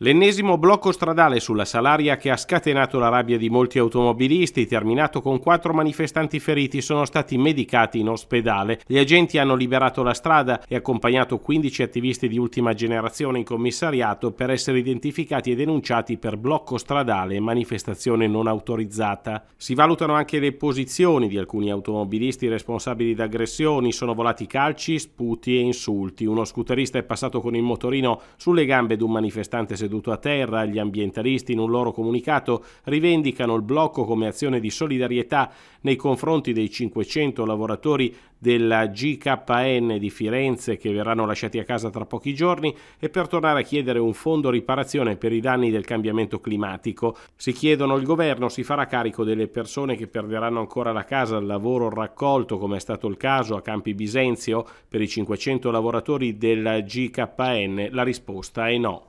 L'ennesimo blocco stradale sulla Salaria che ha scatenato la rabbia di molti automobilisti, terminato con quattro manifestanti feriti, sono stati medicati in ospedale. Gli agenti hanno liberato la strada e accompagnato 15 attivisti di ultima generazione in commissariato per essere identificati e denunciati per blocco stradale e manifestazione non autorizzata. Si valutano anche le posizioni di alcuni automobilisti responsabili di aggressioni, sono volati calci, sputi e insulti. Uno scooterista è passato con il motorino sulle gambe di un manifestante seduto a terra, gli ambientalisti in un loro comunicato rivendicano il blocco come azione di solidarietà nei confronti dei 500 lavoratori della GKN di Firenze che verranno lasciati a casa tra pochi giorni e per tornare a chiedere un fondo riparazione per i danni del cambiamento climatico. Si chiedono il governo si farà carico delle persone che perderanno ancora la casa, il lavoro raccolto come è stato il caso a Campi Bisenzio per i 500 lavoratori della GKN. La risposta è no.